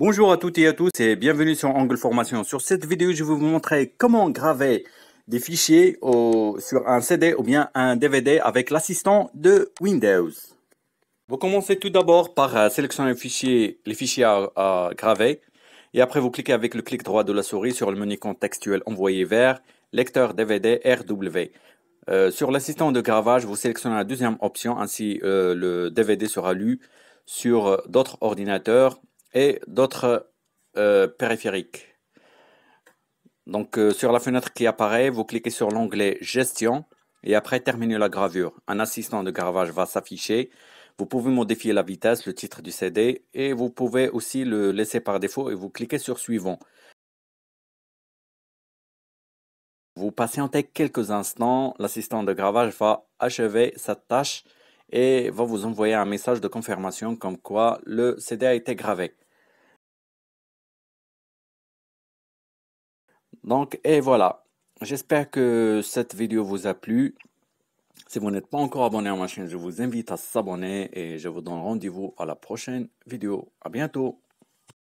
Bonjour à toutes et à tous et bienvenue sur Angle Formation. Sur cette vidéo, je vais vous montrer comment graver des fichiers sur un CD ou bien un DVD avec l'assistant de Windows. Vous commencez tout d'abord par euh, sélectionner les fichiers à, graver et après vous cliquez avec le clic droit de la souris sur le menu contextuel envoyé vers lecteur DVD RW. Euh, sur l'assistant de gravage, vous sélectionnez la deuxième option, ainsi euh, le DVD sera lu sur d'autres ordinateurs et d'autres euh, périphériques. Donc euh, sur la fenêtre qui apparaît, vous cliquez sur l'onglet Gestion et après terminer la gravure. Un assistant de gravage va s'afficher. Vous pouvez modifier la vitesse, le titre du CD et vous pouvez aussi le laisser par défaut et vous cliquez sur Suivant. Vous patientez quelques instants, l'assistant de gravage va achever sa tâche et va vous envoyer un message de confirmation comme quoi le CD a été gravé. Donc, et voilà. J'espère que cette vidéo vous a plu. Si vous n'êtes pas encore abonné à ma chaîne, je vous invite à s'abonner et je vous donne rendez-vous à la prochaine vidéo. À bientôt.